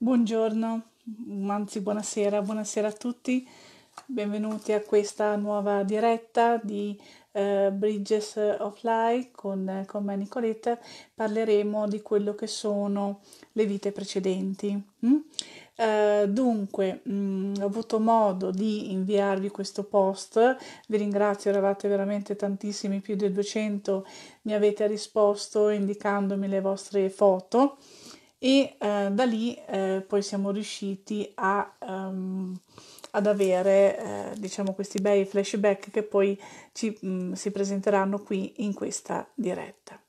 Buongiorno, anzi buonasera, buonasera a tutti, benvenuti a questa nuova diretta di eh, Bridges of Life con, con me Nicoletta. Parleremo di quello che sono le vite precedenti. Mm? Eh, dunque, mh, mm, ho avuto modo di inviarvi questo post, vi ringrazio, eravate veramente tantissimi, più di 200 mi avete risposto indicandomi le vostre foto e eh, da lì eh, poi siamo riusciti a, um, ad avere eh, diciamo questi bei flashback che poi ci, mh, mm, si presenteranno qui in questa diretta.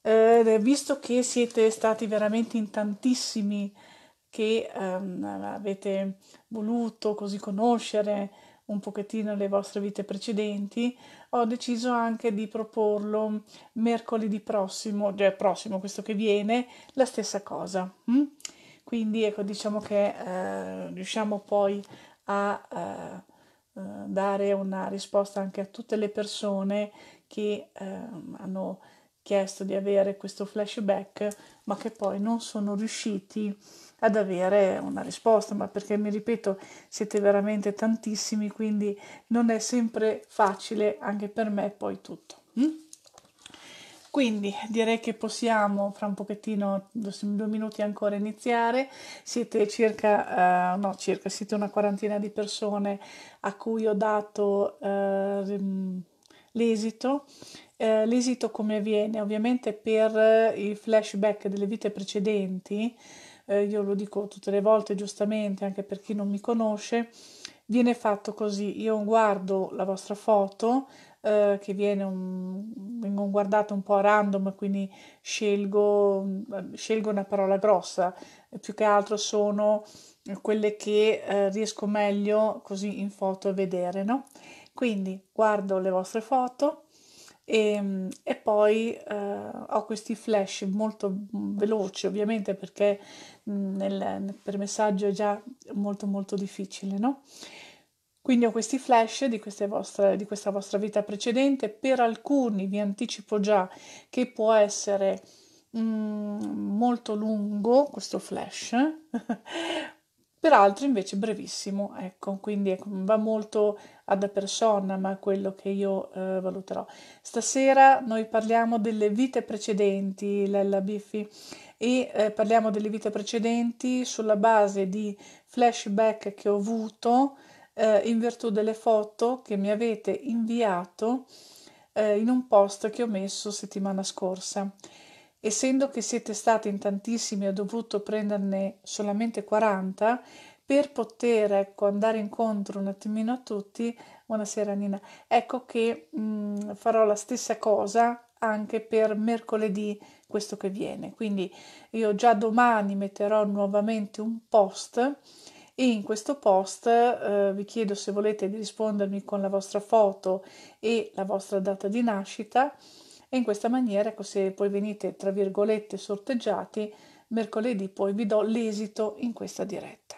Eh, visto che siete stati veramente in tantissimi che um, avete voluto così conoscere un pochettino le vostre vite precedenti, ho deciso anche di proporlo mercoledì prossimo, cioè prossimo questo che viene, la stessa cosa. Mm? Quindi ecco, diciamo che eh, riusciamo poi a eh, eh, dare una risposta anche a tutte le persone che eh, hanno chiesto di avere questo flashback, ma che poi non sono riusciti ad avere una risposta, ma perché mi ripeto, siete veramente tantissimi, quindi non è sempre facile anche per me poi tutto. Mm? Quindi direi che possiamo fra un pochettino, due minuti ancora iniziare. Siete circa, eh, no, circa siete una quarantina di persone a cui ho dato eh, ehm, l'esito. Eh, l'esito come avviene? Ovviamente per i flashback delle vite precedenti eh, io lo dico tutte le volte giustamente anche per chi non mi conosce, viene fatto così, io guardo la vostra foto eh, che viene un, vengono guardate un po' a random, quindi scelgo, mm, scelgo una parola grossa, più che altro sono quelle che eh, riesco meglio così in foto a vedere, no? Quindi guardo le vostre foto, e, ehm, e poi eh, ho questi flash molto mm, veloci, ovviamente, perché mm, nel, per messaggio è già molto molto difficile, no? Quindi ho questi flash di, vostre, di, questa vostra vita precedente, per alcuni vi anticipo già che può essere mh, mm, molto lungo questo flash, per altri invece brevissimo, ecco, quindi ecco, va molto ad persona, ma è quello che io eh, valuterò. Stasera noi parliamo delle vite precedenti, Lella Biffi, e eh, parliamo delle vite precedenti sulla base di flashback che ho avuto eh, in virtù delle foto che mi avete inviato eh, in un post che ho messo settimana scorsa essendo che siete stati in tantissimi ho dovuto prenderne solamente 40 per poter ecco, andare incontro un attimino a tutti. Buonasera Nina, ecco che mh, mm, farò la stessa cosa anche per mercoledì questo che viene. Quindi io già domani metterò nuovamente un post e in questo post eh, vi chiedo se volete di rispondermi con la vostra foto e la vostra data di nascita e in questa maniera ecco, se poi venite tra virgolette sorteggiati mercoledì poi vi do l'esito in questa diretta.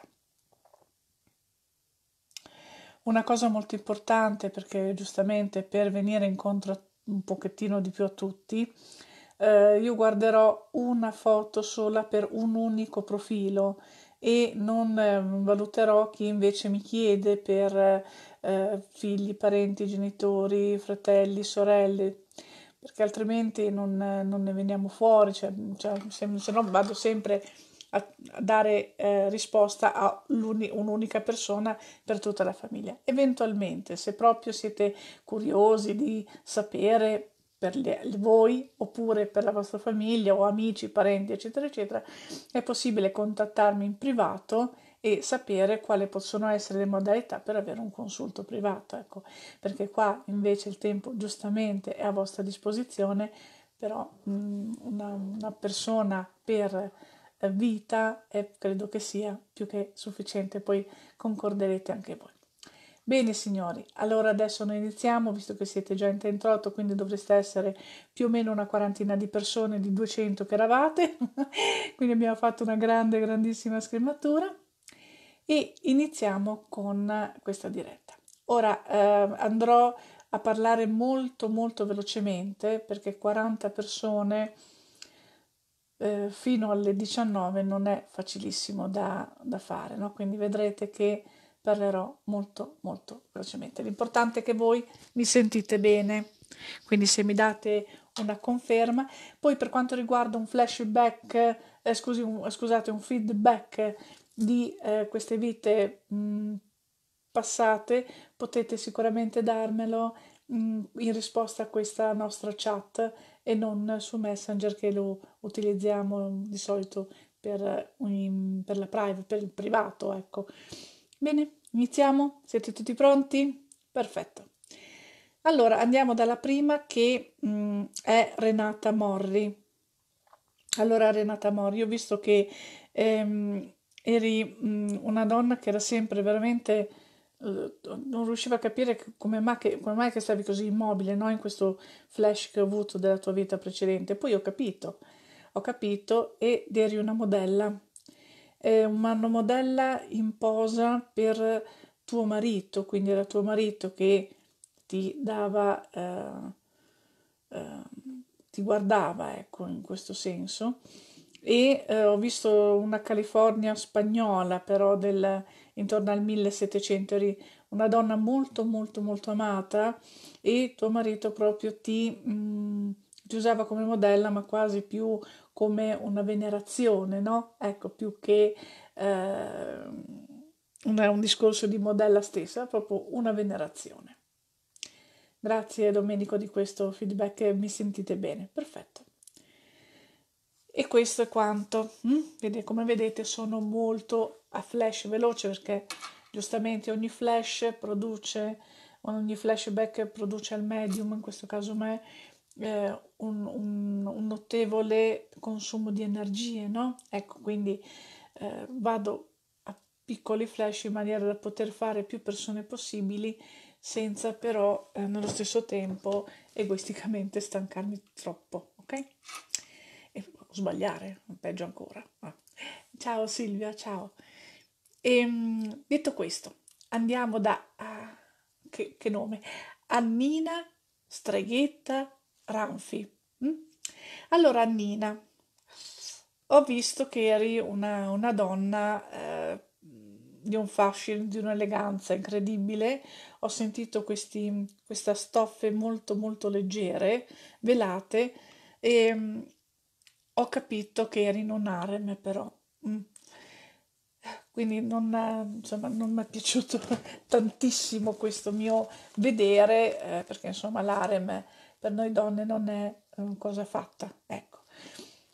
Una cosa molto importante perché giustamente per venire incontro un pochettino di più a tutti, eh, io guarderò una foto sola per un unico profilo e non eh, valuterò chi invece mi chiede per eh, figli, parenti, genitori, fratelli, sorelle, perché altrimenti non, non ne veniamo fuori, cioè, cioè, se, se, no vado sempre a, a dare eh, risposta a un'unica persona per tutta la famiglia. Eventualmente, se proprio siete curiosi di sapere per le, voi oppure per la vostra famiglia o amici, parenti, eccetera, eccetera, è possibile contattarmi in privato e sapere quali possono essere le modalità per avere un consulto privato, ecco, perché qua invece il tempo giustamente è a vostra disposizione, però mh, mhmm, una, una, persona per eh, vita è, eh, credo che sia più che sufficiente, poi concorderete anche voi. Bene signori, allora adesso noi iniziamo, visto che siete già in 38, quindi dovreste essere più o meno una quarantina di persone, di 200 che eravate, quindi abbiamo fatto una grande, grandissima scrematura e iniziamo con questa diretta. Ora eh, andrò a parlare molto molto velocemente perché 40 persone eh, fino alle 19 non è facilissimo da, da fare, no? quindi vedrete che parlerò molto molto velocemente. L'importante è che voi mi sentite bene, quindi se mi date una conferma. Poi per quanto riguarda un flashback, eh, scusi, un, scusate, un feedback di eh, queste vite mh, passate, potete sicuramente darmelo mh, in risposta a questa nostra chat e non su Messenger che lo utilizziamo di solito per, um, per, la private, per il privato, ecco. Bene, iniziamo? Siete tutti pronti? Perfetto. Allora, andiamo dalla prima che mh, è Renata Morri. Allora, Renata Morri, ho visto che ehm, eri mh, una donna che era sempre veramente non riuscivo a capire come mai, che, come mai che stavi così immobile no? in questo flash che ho avuto della tua vita precedente. Poi ho capito, ho capito ed eri una modella, eh, una modella in posa per tuo marito, quindi era tuo marito che ti dava, eh, eh, ti guardava ecco in questo senso e eh, ho visto una California spagnola però del, intorno al 1700, eri una donna molto molto molto amata e tuo marito proprio ti, mh, mm, ti usava come modella ma quasi più come una venerazione, no? Ecco, più che eh, non un discorso di modella stessa, proprio una venerazione. Grazie Domenico di questo feedback, mi sentite bene? Perfetto. E questo è quanto. Mm? Come vedete sono molto a flash veloce perché giustamente ogni flash produce, ogni flashback produce al medium, in questo caso me, eh, un, un, un, notevole consumo di energie, no? Ecco, quindi eh, vado a piccoli flash in maniera da poter fare più persone possibili senza però eh, nello stesso tempo egoisticamente stancarmi troppo, ok? sbagliare, peggio ancora. Ah. Ciao Silvia, ciao. E, ehm, detto questo, andiamo da... Ah, che, che, nome? Annina Streghetta Ranfi. Mm? Allora, Annina, ho visto che eri una, una donna eh, di un fascino, di un'eleganza incredibile. Ho sentito questi, queste stoffe molto molto leggere, velate e ehm, ho capito che eri in un harem però. Mm. Quindi non, eh, insomma, non mi è piaciuto tantissimo questo mio vedere, eh, perché insomma l'harem per noi donne non è una eh, cosa fatta. Ecco.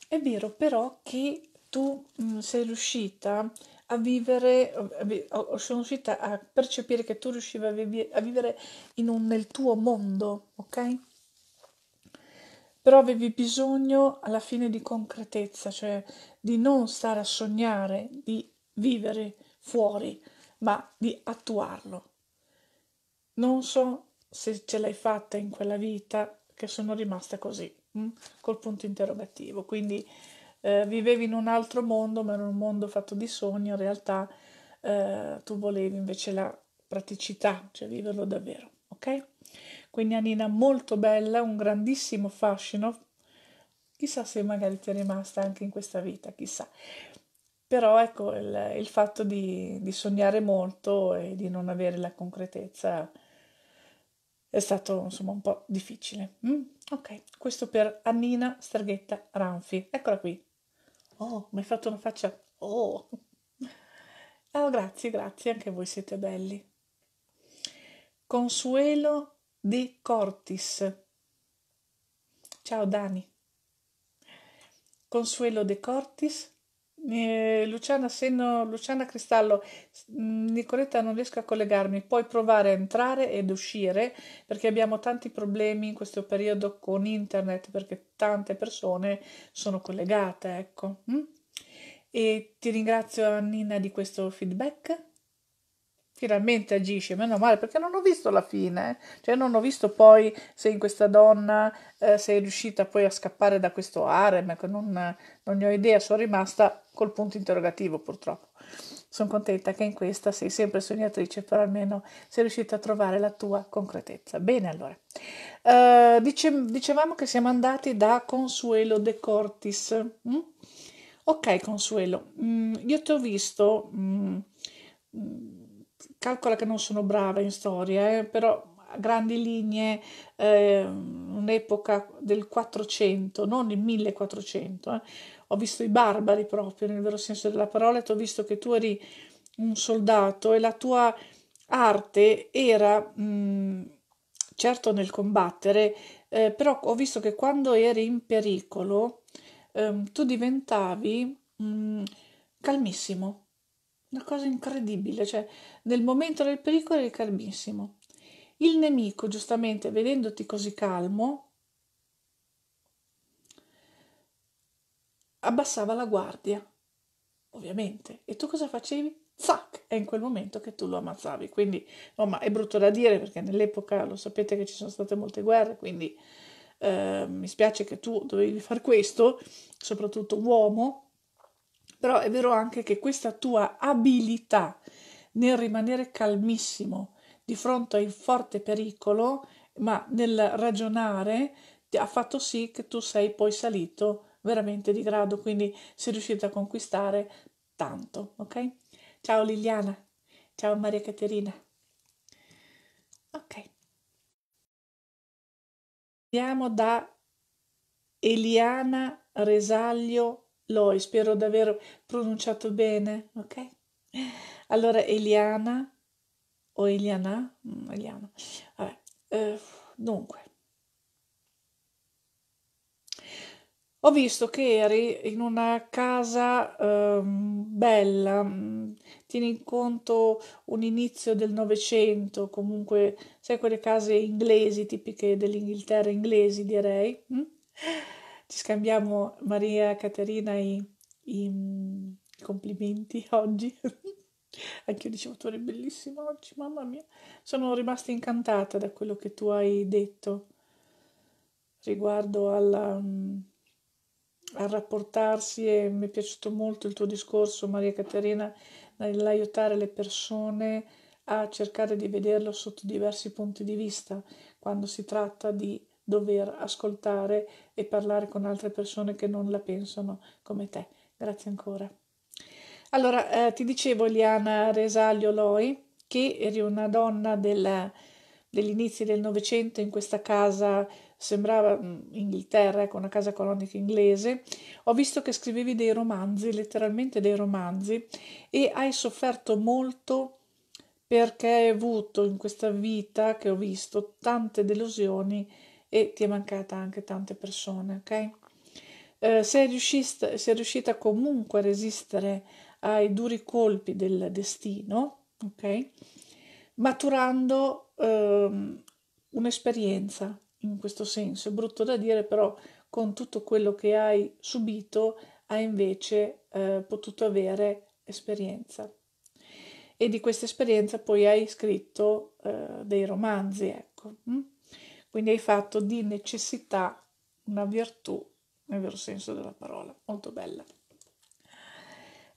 È vero però che tu mh, mm, sei riuscita a vivere, eh, sono riuscita a percepire che tu riuscivi a, vivi, a vivere un, nel tuo mondo, ok? però avevi bisogno alla fine di concretezza, cioè di non stare a sognare, di vivere fuori, ma di attuarlo. Non so se ce l'hai fatta in quella vita che sono rimasta così, hm, col punto interrogativo. Quindi eh, vivevi in un altro mondo, ma in un mondo fatto di sogni, in realtà eh, tu volevi invece la praticità, cioè viverlo davvero, ok? Quindi Anina molto bella, un grandissimo fascino. Chissà se magari ti è rimasta anche in questa vita, chissà. Però ecco il, il fatto di, di sognare molto e di non avere la concretezza è stato insomma un po' difficile. Mm, ok, questo per Annina Starghetta Ranfi. Eccola qui. Oh, mi hai fatto una faccia. Oh. oh, grazie, grazie, anche voi siete belli. Consuelo De Cortis. Ciao Dani. Consuelo De Cortis. Eh, Luciana Senno, Luciana Cristallo, mm, Nicoletta non riesco a collegarmi, puoi provare a entrare ed uscire perché abbiamo tanti problemi in questo periodo con internet perché tante persone sono collegate, ecco. Mm? E ti ringrazio Annina di questo feedback finalmente agisce, meno male, perché non ho visto la fine, eh. cioè non ho visto poi se in questa donna eh, sei riuscita poi a scappare da questo harem, ecco, non, non ne ho idea, sono rimasta col punto interrogativo purtroppo. Sono contenta che in questa sei sempre sognatrice, però almeno sei riuscita a trovare la tua concretezza. Bene, allora. Uh, dice, dicevamo che siamo andati da Consuelo De Cortis. Mm? Ok, Consuelo, mm, io ti ho visto mm, calcola che non sono brava in storia, eh, però a grandi linee eh, un'epoca del 400, non il 1400. Eh. Ho visto i barbari proprio nel vero senso della parola e ho visto che tu eri un soldato e la tua arte era mh, certo nel combattere, eh, però ho visto che quando eri in pericolo ehm, tu diventavi mh, calmissimo una cosa incredibile, cioè nel momento del pericolo eri calmissimo. Il nemico, giustamente, vedendoti così calmo, abbassava la guardia, ovviamente. E tu cosa facevi? Zac! È in quel momento che tu lo ammazzavi. Quindi, no, ma è brutto da dire perché nell'epoca lo sapete che ci sono state molte guerre, quindi eh, mi spiace che tu dovevi fare questo, soprattutto uomo, però è vero anche che questa tua abilità nel rimanere calmissimo di fronte a un forte pericolo, ma nel ragionare, ti ha fatto sì che tu sei poi salito veramente di grado, quindi sei riuscita a conquistare tanto, ok? Ciao Liliana, ciao Maria Caterina. Ok. Andiamo da Eliana Resaglio Loi, spero di aver pronunciato bene, ok? Allora, Eliana o Eliana? Mm, Eliana. Vabbè, eh, dunque. Ho visto che eri in una casa eh, bella, mm, tieni in conto un inizio del Novecento, comunque, sai quelle case inglesi, tipiche dell'Inghilterra inglesi direi. Mm? Ci scambiamo Maria e Caterina i, i complimenti oggi. Anche io dicevo tu eri bellissima oggi, mamma mia. Sono rimasta incantata da quello che tu hai detto riguardo alla, mm, al rapportarsi e mi è piaciuto molto il tuo discorso, Maria Caterina, nell'aiutare le persone a cercare di vederlo sotto diversi punti di vista quando si tratta di dover ascoltare e parlare con altre persone che non la pensano come te. Grazie ancora. Allora, eh, ti dicevo Liana Resaglio Loi, che eri una donna della, degli inizi del Novecento in questa casa, sembrava mm, Inghilterra, ecco, una casa colonica inglese. Ho visto che scrivevi dei romanzi, letteralmente dei romanzi, e hai sofferto molto perché hai avuto in questa vita che ho visto tante delusioni e ti è mancata anche tante persone, ok? Eh, sei, riuscista, sei riuscita comunque a resistere ai duri colpi del destino, ok? Maturando ehm, un'esperienza in questo senso, è brutto da dire, però con tutto quello che hai subito hai invece eh, potuto avere esperienza. E di questa esperienza poi hai scritto eh, dei romanzi, ecco. Mm? Quindi hai fatto di necessità una virtù, nel vero senso della parola, molto bella.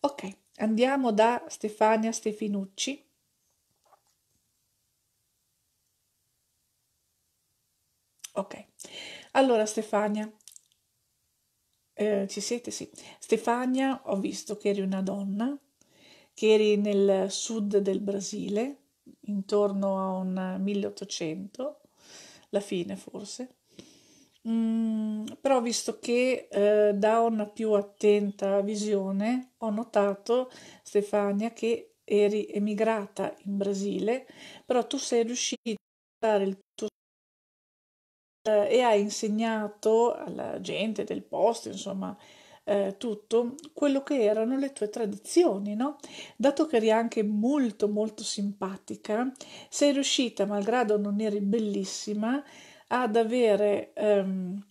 Ok, andiamo da Stefania Stefinucci. Ok, allora Stefania, eh, ci siete? Sì. Stefania, ho visto che eri una donna, che eri nel sud del Brasile, intorno a un 1800, la fine forse. Mm, però visto che eh, da una più attenta visione ho notato, Stefania, che eri emigrata in Brasile, però tu sei riuscita a dare il tuo eh, e hai insegnato alla gente del posto, insomma, eh, tutto quello che erano le tue tradizioni, no? Dato che eri anche molto molto simpatica, sei riuscita, malgrado non eri bellissima, ad avere um,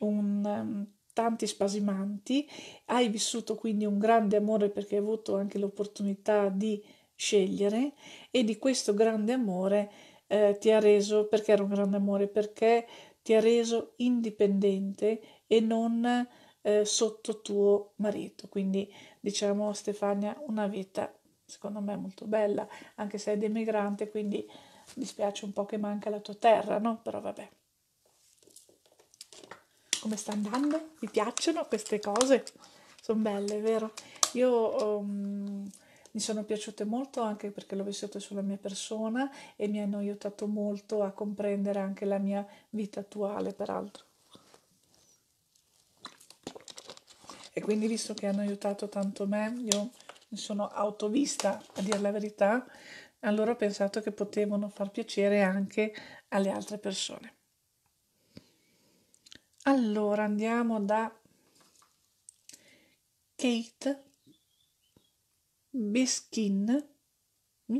un, ehm, tanti spasimanti, hai vissuto quindi un grande amore perché hai avuto anche l'opportunità di scegliere e di questo grande amore eh, ti ha reso, perché era un grande amore, perché ti ha reso indipendente e non eh, sotto tuo marito. Quindi diciamo Stefania una vita secondo me molto bella, anche se è demigrante, quindi mi spiace un po' che manca la tua terra, no? Però vabbè. Come sta andando? Mi piacciono queste cose? Sono belle, vero? Io um, mi sono piaciute molto anche perché l'ho vissuto sulla mia persona e mi hanno aiutato molto a comprendere anche la mia vita attuale, peraltro. E quindi visto che hanno aiutato tanto me, io mi sono autovista a dire la verità, allora ho pensato che potevano far piacere anche alle altre persone. Allora andiamo da Kate Beskin. Mm?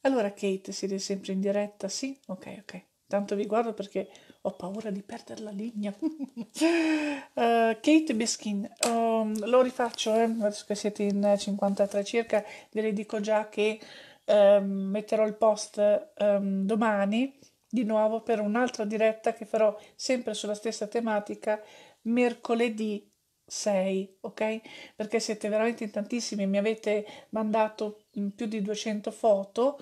Allora Kate siete sempre in diretta? Sì? Ok, ok. Tanto vi guardo perché ho paura di perdere la linea. Uh, Kate Beskin, um, ehm, lo rifaccio eh, adesso che siete in 53 circa, ve le dico già che um, metterò il post um, domani di nuovo per un'altra diretta che farò sempre sulla stessa tematica mercoledì 6, ok? Perché siete veramente in tantissimi, mi avete mandato mm, più di 200 foto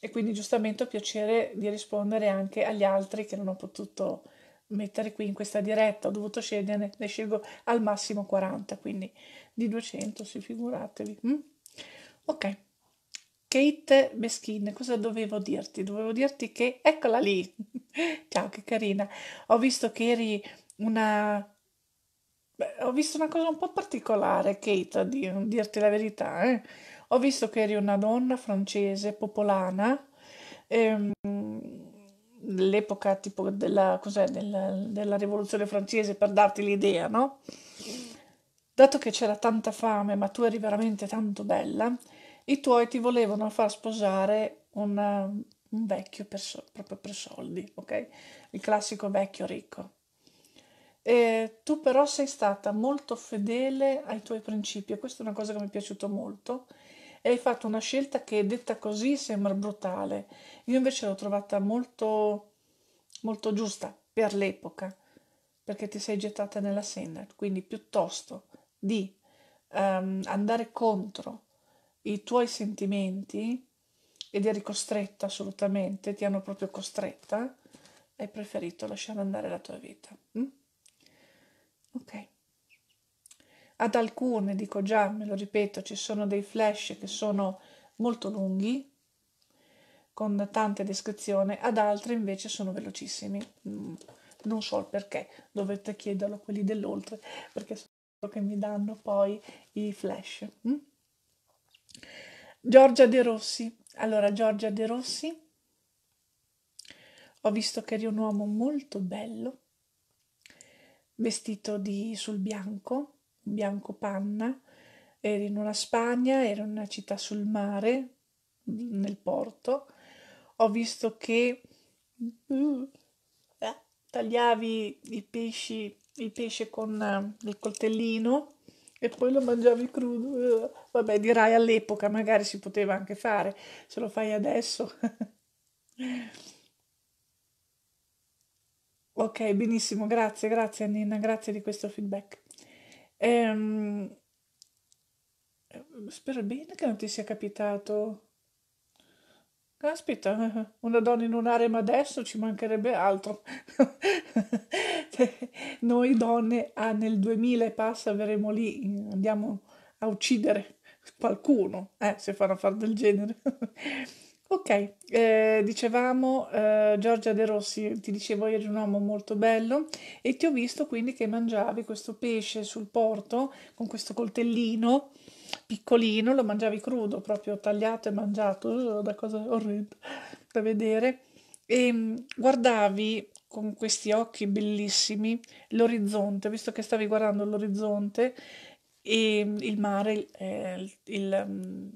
e quindi giustamente ho piacere di rispondere anche agli altri che non ho potuto mettere qui in questa diretta ho dovuto scegliere ne scelgo al massimo 40 quindi di 200 si figuratevi mm? ok Kate Beskin, cosa dovevo dirti? Dovevo dirti che eccola lì. Ciao, che carina. Ho visto che eri una Beh, ho visto una cosa un po' particolare, Kate, a di, dirti la verità. Eh? Ho visto che eri una donna francese popolana. Ehm l'epoca tipo della, della, della rivoluzione francese per darti l'idea, no? Dato che c'era tanta fame, ma tu eri veramente tanto bella, i tuoi ti volevano far sposare una, un vecchio per proprio per soldi, ok? Il classico vecchio ricco. E tu però sei stata molto fedele ai tuoi principi e questa è una cosa che mi è piaciuta molto e hai fatto una scelta che detta così sembra brutale. Io invece l'ho trovata molto, molto giusta per l'epoca, perché ti sei gettata nella senna. Quindi piuttosto di um, andare contro i tuoi sentimenti, ed eri costretta assolutamente, ti hanno proprio costretta, hai preferito lasciare andare la tua vita. Mm? Ok ad alcune, dico già, me lo ripeto, ci sono dei flash che sono molto lunghi, con tante descrizioni, ad altre invece sono velocissimi. Mm, non so il perché, dovete chiederlo a quelli dell'oltre, perché sono che mi danno poi i flash. Mm? Giorgia De Rossi. Allora, Giorgia De Rossi, ho visto che eri un uomo molto bello, vestito di, sul bianco, Biancopanna, ero in una Spagna, ero in una città sul mare, nel porto, ho visto che uh, tagliavi i pesci, il pesce con uh, il coltellino e poi lo mangiavi crudo. Uh, vabbè, dirai all'epoca magari si poteva anche fare, se lo fai adesso. ok, benissimo, grazie, grazie Annina, grazie di questo feedback. Ehm, spero bene che non ti sia capitato. Caspita, una donna in un'arema adesso ci mancherebbe altro. Noi donne ah, nel 2000 e passa avremo lì, andiamo a uccidere qualcuno, eh, se fanno fare del genere. Ok, eh, dicevamo eh, Giorgia De Rossi, ti dicevo ieri un uomo molto bello e ti ho visto quindi che mangiavi questo pesce sul porto con questo coltellino piccolino, lo mangiavi crudo, proprio tagliato e mangiato, da eh, cosa orrenda da vedere, e ehm, guardavi con questi occhi bellissimi l'orizzonte, visto che stavi guardando l'orizzonte e ehm, il mare, eh, il, il, il mm,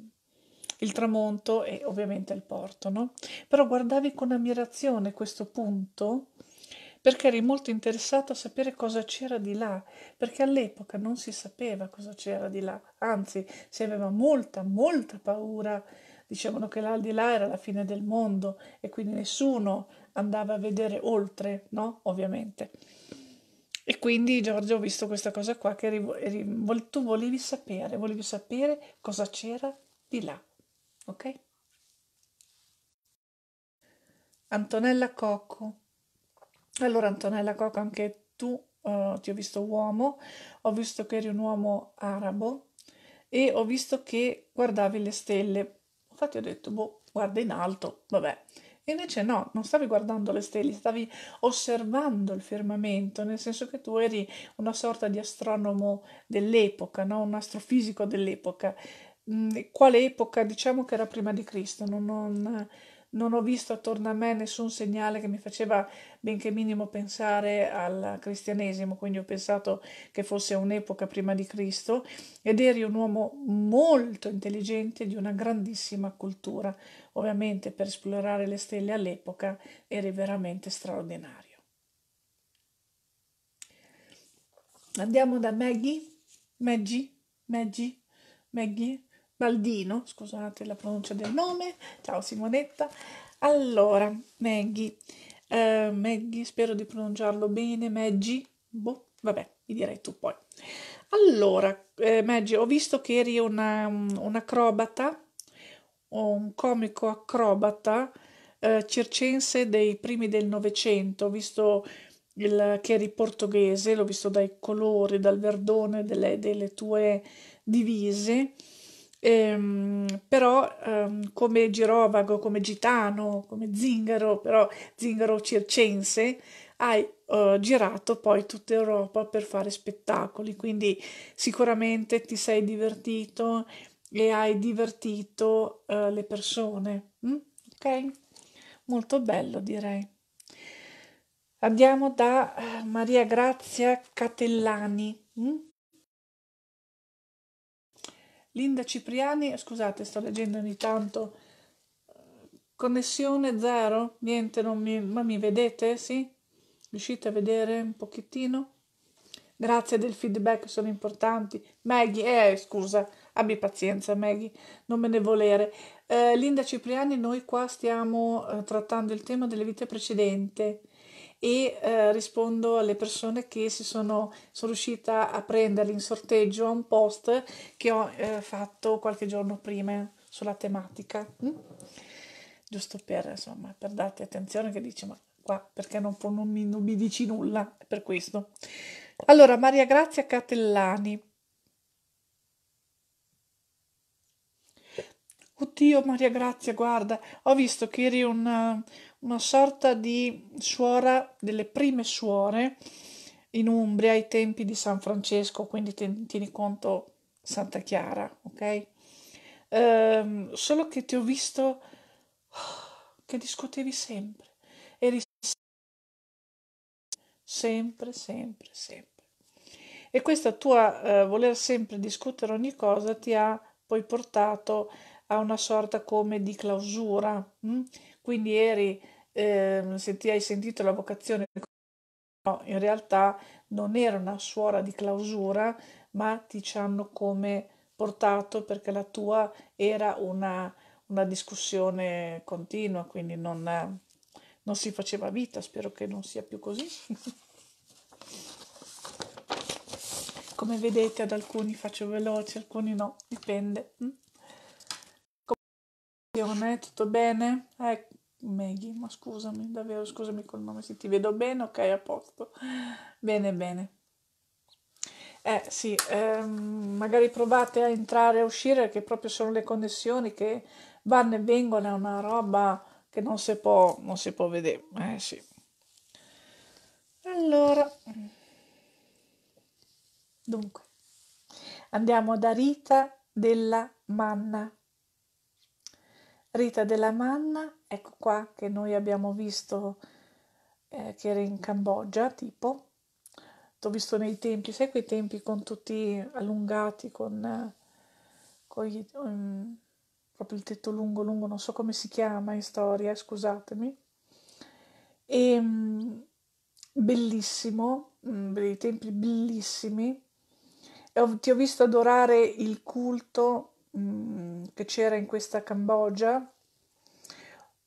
il tramonto e ovviamente il porto, no? Però guardavi con ammirazione questo punto perché eri molto interessato a sapere cosa c'era di là, perché all'epoca non si sapeva cosa c'era di là, anzi si aveva molta, molta paura, dicevano che là di là era la fine del mondo e quindi nessuno andava a vedere oltre, no? Ovviamente. E quindi Giorgio ho visto questa cosa qua che eri, eri, tu volevi sapere, volevi sapere cosa c'era di là ok? Antonella Cocco. Allora Antonella Cocco, anche tu uh, ti ho visto uomo, ho visto che eri un uomo arabo e ho visto che guardavi le stelle. Infatti ho detto, boh, guarda in alto, vabbè. E invece no, non stavi guardando le stelle, stavi osservando il firmamento, nel senso che tu eri una sorta di astronomo dell'epoca, no? un astrofisico dell'epoca Mm, quale epoca, diciamo che era prima di Cristo, non, non, non ho visto attorno a me nessun segnale che mi faceva benché minimo pensare al cristianesimo, quindi ho pensato che fosse un'epoca prima di Cristo ed eri un uomo molto intelligente di una grandissima cultura. Ovviamente per esplorare le stelle all'epoca eri veramente straordinario. Andiamo da Maggie, Maggie, Maggie, Maggie. Baldino, scusate la pronuncia del nome, ciao Simonetta. Allora, Maggie, eh, Maggie, spero di pronunciarlo bene, Maggie, boh, vabbè, mi direi tu poi. Allora, eh, Maggie, ho visto che eri una, mm, un acrobata, un comico acrobata eh, circense dei primi del Novecento, ho visto il, che eri portoghese, l'ho visto dai colori, dal verdone delle, delle tue divise. Ehm, però ehm, come girovago, come gitano, come zingaro, però zingaro circense, hai eh, girato poi tutta Europa per fare spettacoli, quindi sicuramente ti sei divertito e hai divertito eh, le persone, mm? ok? Molto bello direi. Andiamo da eh, Maria Grazia Catellani. Mm? Linda Cipriani, scusate, sto leggendo ogni tanto. Connessione zero, niente, non mi, ma mi vedete? Sì? Riuscite a vedere un pochettino? Grazie del feedback, sono importanti. Maggie, eh, scusa, abbi pazienza, Maggie, non me ne volere. Eh, Linda Cipriani, noi qua stiamo eh, trattando il tema delle vite precedenti e eh, rispondo alle persone che si sono, sono riuscita a prenderli in sorteggio a un post che ho eh, fatto qualche giorno prima sulla tematica. Mm? Giusto per, insomma, per darti attenzione che dici ma qua perché non, non, mi, non mi dici nulla per questo. Allora, Maria Grazia Catellani. Oddio Maria Grazia, guarda, ho visto che eri un, una sorta di suora delle prime suore in Umbria ai tempi di San Francesco, quindi ten- tieni conto Santa Chiara, ok? Ehm, solo che ti ho visto che discutevi sempre, eri sempre, sempre, sempre. E questa tua eh, voler sempre discutere ogni cosa ti ha poi portato a una sorta come di clausura, mh? Hm? Quindi eri, eh, se ti hai sentito la vocazione, no, in realtà non era una suora di clausura, ma ti ci hanno come portato perché la tua era una, una discussione continua, quindi non, non si faceva vita, spero che non sia più così. Come vedete ad alcuni faccio veloce, alcuni no, dipende. Mm. Tutto bene? ecco Maggie, ma scusami, davvero scusami col nome, se ti vedo bene, ok, a posto. Bene, bene. Eh sì, ehm, magari provate a entrare e uscire, che proprio sono le connessioni che vanno e vengono, è una roba che non si può, non si può vedere. Eh sì. Allora, dunque, andiamo da Rita della Manna. Rita della Manna, ecco qua che noi abbiamo visto eh, che era in Cambogia, tipo, l'ho visto nei tempi, sai quei tempi con tutti allungati, con, eh, con gli, um, proprio il tetto lungo, lungo, non so come si chiama in storia, scusatemi. E, um, bellissimo, um, dei tempi bellissimi. E ho, ti ho visto adorare il culto Mm, che c'era in questa Cambogia,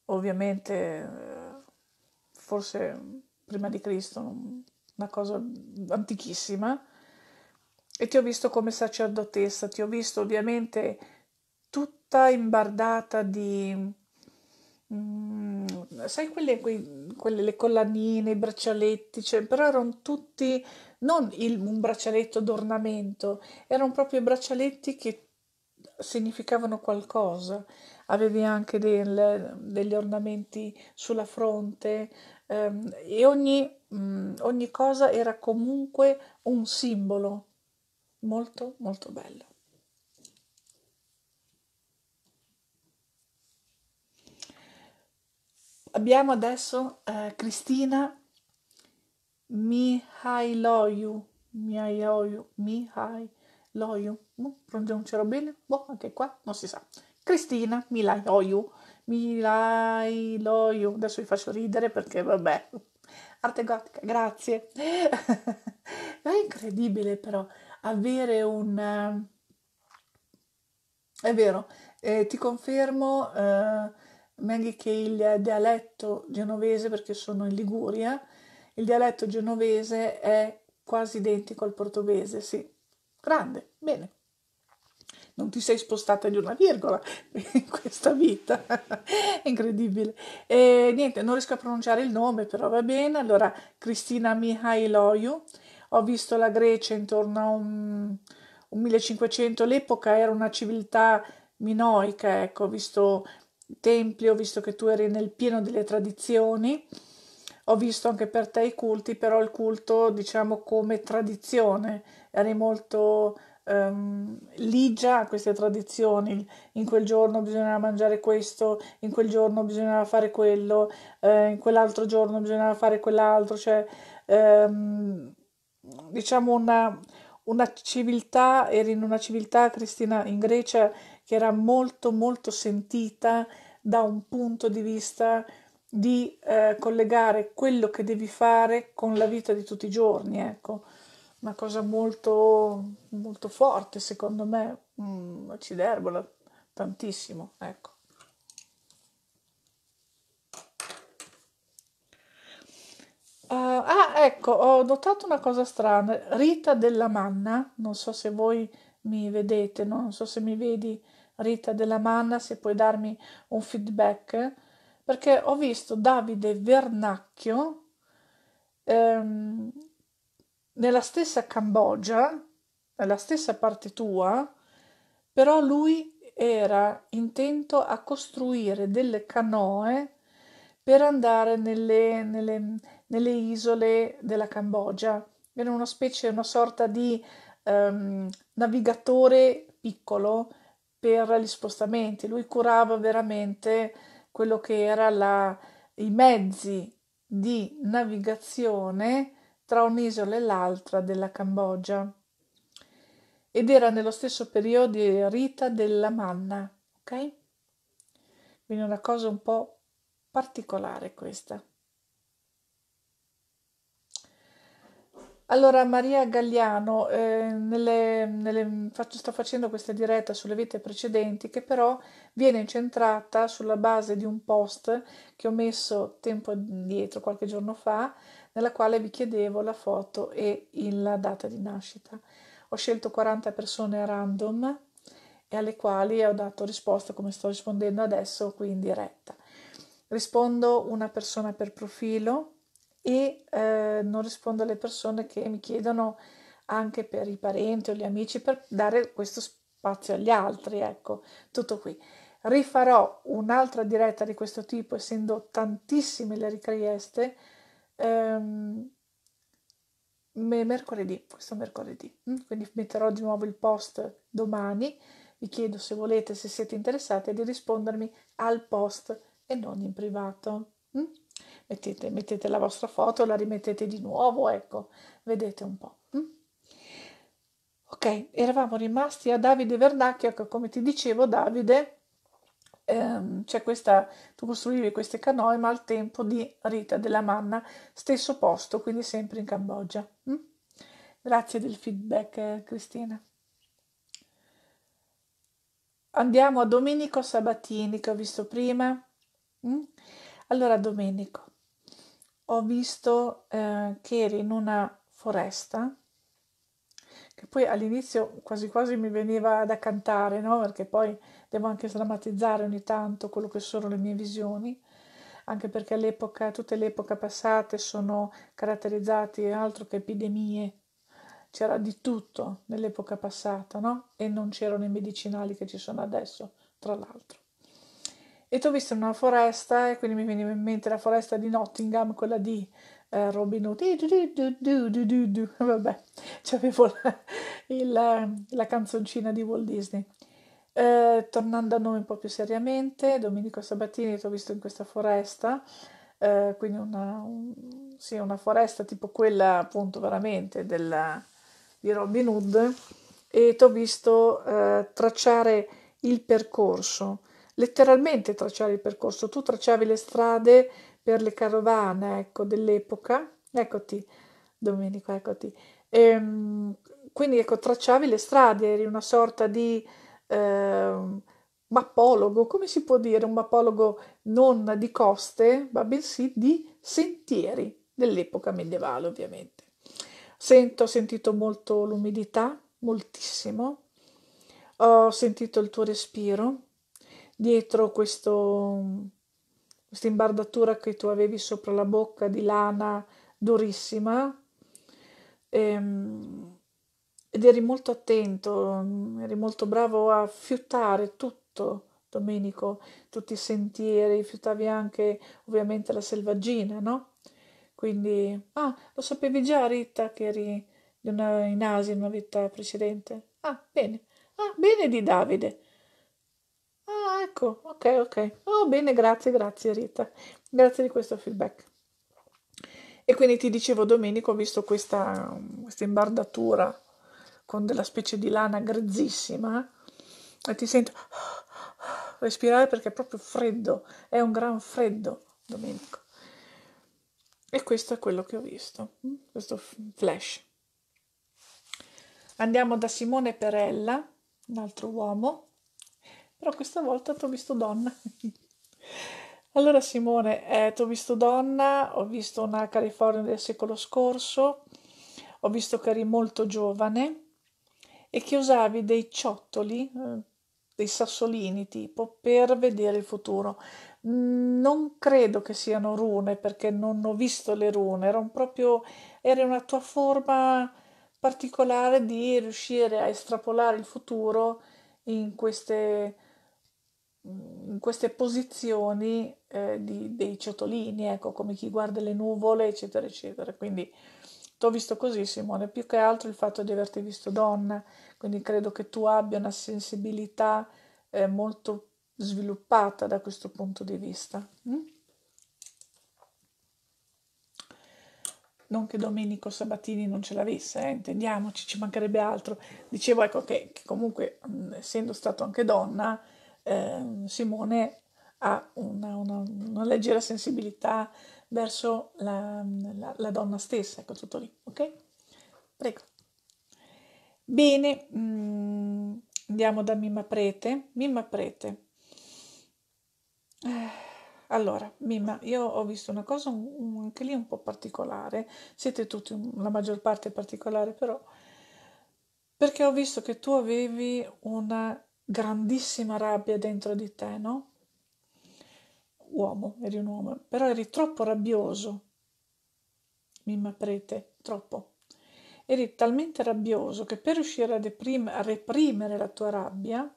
ovviamente eh, forse prima di Cristo, una cosa antichissima, e ti ho visto come sacerdotessa, ti ho visto ovviamente tutta imbardata di... Mm, sai quelle, quei, quelle, le collanine, i braccialetti, cioè, però erano tutti non il, un braccialetto d'ornamento, erano proprio i braccialetti che significavano qualcosa. Avevi anche del, degli ornamenti sulla fronte ehm, e ogni, mh, ogni cosa era comunque un simbolo molto molto bello. Abbiamo adesso eh, Cristina Mihailoiu, Mihailoiu, Mihailoiu Loiu, boh, pronuncerò bene? Boh, anche qua non si sa. Cristina mi lai Milai mi lai Loiu, adesso vi faccio ridere perché vabbè, arte gotica, grazie. È incredibile però avere un... Eh, è vero, eh, ti confermo, eh, Maggie, che il dialetto genovese, perché sono in Liguria, il dialetto genovese è quasi identico al portoghese, sì, grande, bene. Non ti sei spostata di una virgola in questa vita, è incredibile. E niente, non riesco a pronunciare il nome, però va bene. Allora, Cristina Mihailoiu, ho visto la Grecia intorno a un, un 1500, l'epoca era una civiltà minoica, ecco, ho visto templi, ho visto che tu eri nel pieno delle tradizioni. Ho visto anche per te i culti, però il culto, diciamo, come tradizione, eri molto um, ligia a queste tradizioni. In quel giorno bisognava mangiare questo, in quel giorno bisognava fare quello, eh, in quell'altro giorno bisognava fare quell'altro, cioè um, diciamo una, una civiltà, eri in una civiltà cristiana in Grecia che era molto molto sentita da un punto di vista di eh, collegare quello che devi fare con la vita di tutti i giorni, ecco, una cosa molto, molto forte secondo me, mm, ci derbola tantissimo, ecco. Uh, ah, ecco, ho notato una cosa strana, Rita della Manna, non so se voi mi vedete, no? non so se mi vedi Rita della Manna, se puoi darmi un feedback perché ho visto Davide Vernacchio ehm, nella stessa Cambogia, nella stessa parte tua, però lui era intento a costruire delle canoe per andare nelle, nelle, nelle isole della Cambogia. Era una specie, una sorta di ehm, navigatore piccolo per gli spostamenti. Lui curava veramente quello che era la, i mezzi di navigazione tra un'isola e l'altra della Cambogia ed era nello stesso periodo di Rita della Manna, ok? Quindi una cosa un po' particolare questa. Allora, Maria Galliano, eh, nelle, nelle, faccio, sto facendo questa diretta sulle vite precedenti che però viene incentrata sulla base di un post che ho messo tempo indietro, qualche giorno fa, nella quale vi chiedevo la foto e la data di nascita. Ho scelto 40 persone a random e alle quali ho dato risposta come sto rispondendo adesso qui in diretta. Rispondo una persona per profilo, e eh, non rispondo alle persone che mi chiedono anche per i parenti o gli amici per dare questo spazio agli altri, ecco, tutto qui. Rifarò un'altra diretta di questo tipo, essendo tantissime le richieste, ehm, mercoledì, questo mercoledì. Mm, quindi metterò di nuovo il post domani. Vi chiedo se volete, se siete interessati, di rispondermi al post e non in privato. Mm? mettete, mettete la vostra foto, la rimettete di nuovo, ecco, vedete un po'. Mm? Ok, eravamo rimasti a Davide Vernacchio, come ti dicevo Davide, ehm, questa, tu costruivi queste canoe ma al tempo di Rita della Manna, stesso posto, quindi sempre in Cambogia. Mm? Grazie del feedback Cristina. Andiamo a Domenico Sabatini che ho visto prima. Mm? Allora Domenico, ho visto eh, che eri in una foresta, che poi all'inizio quasi quasi mi veniva da cantare, no? perché poi devo anche sdrammatizzare ogni tanto quello che sono le mie visioni, anche perché all'epoca, tutte le epoche passate sono caratterizzate altro che epidemie, c'era di tutto nell'epoca passata, no? E non c'erano i medicinali che ci sono adesso, tra l'altro e ti ho visto in una foresta e quindi mi veniva in mente la foresta di Nottingham, quella di eh, Robin Hood. Vabbè, c'avevo la, il, la canzoncina di Walt Disney. Eh, tornando a noi un po' più seriamente, Domenico Sabatini ti ho visto in questa foresta, eh, quindi una, un, sì, una foresta tipo quella appunto veramente della, di Robin Hood e ti ho visto eh, tracciare il percorso letteralmente tracciare il percorso, tu tracciavi le strade per le carovane, ecco, dell'epoca, eccoti Domenico, eccoti, ehm, quindi ecco, tracciavi le strade, eri una sorta di eh, mappologo, come si può dire, un mappologo non di coste, ma bensì di sentieri dell'epoca medievale, ovviamente. Sento, ho sentito molto l'umidità, moltissimo, ho sentito il tuo respiro, dietro questo, questa imbardatura che tu avevi sopra la bocca di lana durissima ehm, ed eri molto attento, eri molto bravo a fiutare tutto. Domenico, tutti i sentieri, fiutavi anche ovviamente la selvaggina, no? Quindi, ah, lo sapevi già Rita che eri in Asia in una vita precedente? Ah, bene, ah, bene di Davide ecco, ok, ok. Oh, bene, grazie, grazie Rita. Grazie di questo feedback. E quindi ti dicevo Domenico, ho visto questa, questa imbardatura con della specie di lana grezzissima e ti sento respirare perché è proprio freddo, è un gran freddo Domenico. E questo è quello che ho visto, mm, questo flash. Andiamo da Simone Perella, un altro uomo però questa volta ti ho visto donna. allora Simone, eh, ti ho visto donna, ho visto una California del secolo scorso, ho visto che eri molto giovane e che usavi dei ciottoli, eh, dei sassolini tipo, per vedere il futuro. Non credo che siano rune perché non ho visto le rune, era, un proprio, era una tua forma particolare di riuscire a estrapolare il futuro in queste in queste posizioni eh, di, dei ciotolini, ecco, come chi guarda le nuvole, eccetera, eccetera. Quindi ti ho visto così, Simone, più che altro il fatto di averti visto donna, quindi credo che tu abbia una sensibilità eh, molto sviluppata da questo punto di vista. Mm? Non che Domenico Sabatini non ce l'avesse, eh, intendiamoci, ci mancherebbe altro. Dicevo ecco che, che comunque, mh, essendo stato anche donna, eh, Simone ha una, una, una, leggera sensibilità verso la, la, la, donna stessa, ecco tutto lì, ok? Prego. Bene, mm, andiamo da Mimma Prete. Mimma Prete. Eh, allora, Mimma, io ho visto una cosa un, anche lì un po' particolare, siete tutti, la maggior parte particolare, però, perché ho visto che tu avevi una grandissima rabbia dentro di te, no? Uomo, eri un uomo, però eri troppo rabbioso, mimma prete, troppo. Eri talmente rabbioso che per riuscire a, deprim- a reprimere la tua rabbia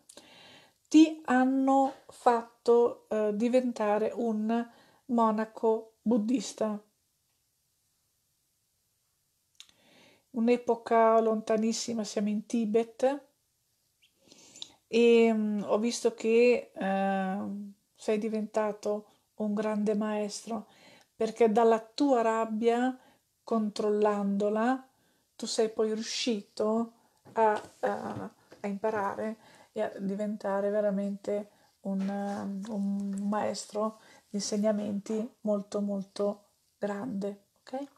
ti hanno fatto eh, diventare un monaco buddista. Un'epoca lontanissima, siamo in Tibet, e um, ho visto che uh, sei diventato un grande maestro perché dalla tua rabbia, controllandola, tu sei poi riuscito a, a, a imparare e a diventare veramente un, ehm, un maestro di insegnamenti molto molto grande. Ok?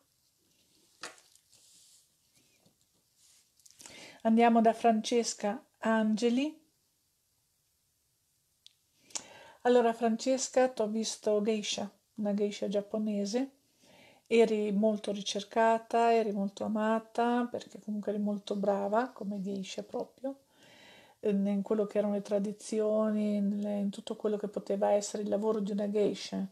Andiamo da Francesca Angeli allora Francesca, ti ho visto geisha, una geisha giapponese, eri molto ricercata, eri molto amata, perché comunque eri molto brava come geisha proprio, in quello che erano le tradizioni, in tutto quello che poteva essere il lavoro di una geisha.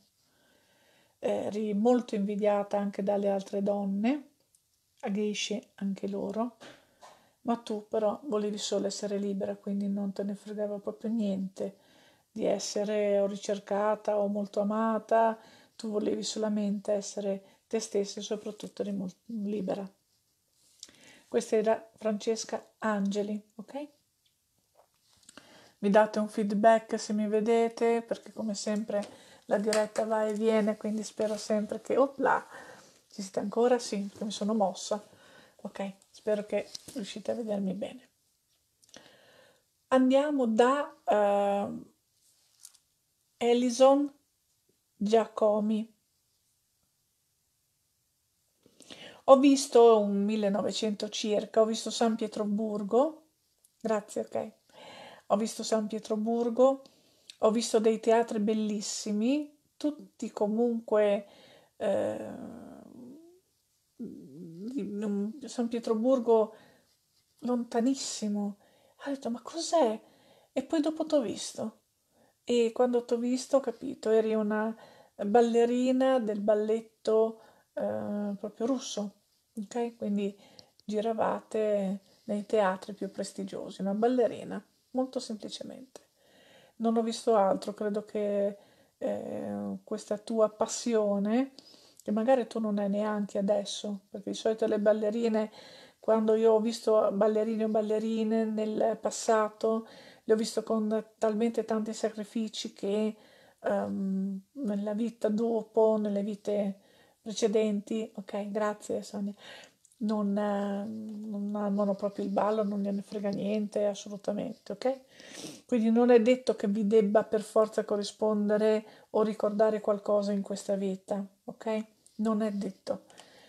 Eri molto invidiata anche dalle altre donne, a geisha anche loro, ma tu però volevi solo essere libera, quindi non te ne fregava proprio niente di essere o ricercata o molto amata, tu volevi solamente essere te stessa e soprattutto libera. Questa era Francesca Angeli, ok? Mi date un feedback se mi vedete, perché come sempre la diretta va e viene, quindi spero sempre che... Oh là, ci siete ancora? Sì, che mi sono mossa. Ok, spero che riuscite a vedermi bene. Andiamo da... Uh, Alison Giacomi. Ho visto un 1900 circa, ho visto San Pietroburgo, grazie, ok, ho visto San Pietroburgo, ho visto dei teatri bellissimi, tutti comunque... Eh, San Pietroburgo lontanissimo. Ha detto, ma cos'è? E poi dopo t'ho visto e quando ti ho visto ho capito, eri una ballerina del balletto eh, proprio russo, ok? Quindi giravate nei teatri più prestigiosi, una ballerina, molto semplicemente. Non ho visto altro, credo che eh, questa tua passione, che magari tu non hai neanche adesso, perché di solito le ballerine, quando io ho visto ballerini o ballerine nel passato, le ho visto con talmente tanti sacrifici che um, nella vita dopo, nelle vite precedenti, ok, grazie Sonia, non, non amano proprio il ballo, non gliene frega niente assolutamente, ok? Quindi non è detto che vi debba per forza corrispondere o ricordare qualcosa in questa vita, ok? Non è detto.